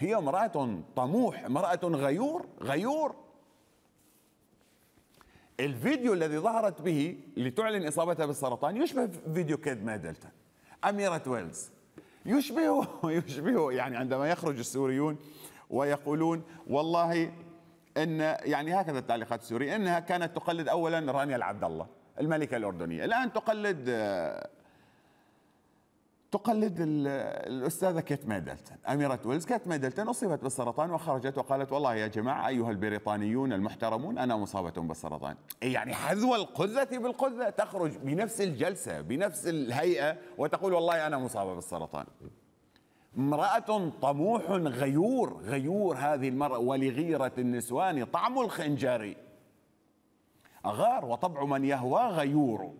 هي امرأة طموح امرأة غيور غيور الفيديو الذي ظهرت به لتعلن إصابتها بالسرطان يشبه فيديو كيد دلتا أميرة ويلز يشبهه يشبهه يعني عندما يخرج السوريون ويقولون والله ان يعني هكذا التعليقات السوريه انها كانت تقلد اولا رانيا العبد الله الملكه الاردنيه الان تقلد آه، تقلد الأستاذة كيت ميدلتون أميرة ويلز كيت ميدلتون أصيبت بالسرطان وخرجت وقالت والله يا جماعة أيها البريطانيون المحترمون أنا مصابة بالسرطان إيه يعني حذو القذة بالقذة تخرج بنفس الجلسة بنفس الهيئة وتقول والله أنا مصابة بالسرطان امرأة طموح غيور غيور هذه المرأة ولغيرة النسوان طعم الخنجر أغار وطبع من يهوى غيور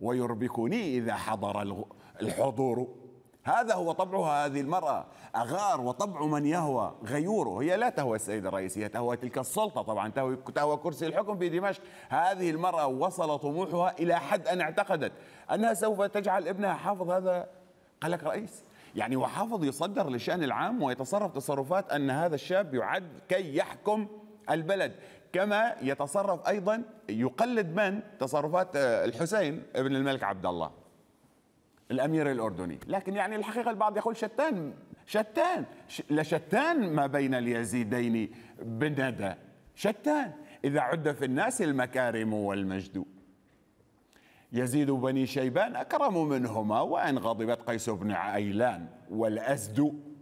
ويربكني إذا حضر الحضور هذا هو طبعها هذه المرأة أغار وطبع من يهوى غيوره هي لا تهوى السيد الرئيس هي تهوى تلك السلطة طبعا تهوى, تهوى كرسي الحكم في دمشق هذه المرأة وصل طموحها إلى حد أن اعتقدت أنها سوف تجعل ابنها حافظ هذا قلق رئيس يعني وحافظ يصدر للشأن العام ويتصرف تصرفات أن هذا الشاب يعد كي يحكم البلد كما يتصرف أيضا يقلد من تصرفات آه، الحسين بن الملك عبد الله الأمير الأردني لكن يعني الحقيقة البعض يقول شتان شتان لشتان ما بين اليزيدين بندى شتان إذا عد في الناس المكارم والمجد يزيد بني شيبان أكرم منهما وإن غضبت قيس بن عيلان والازد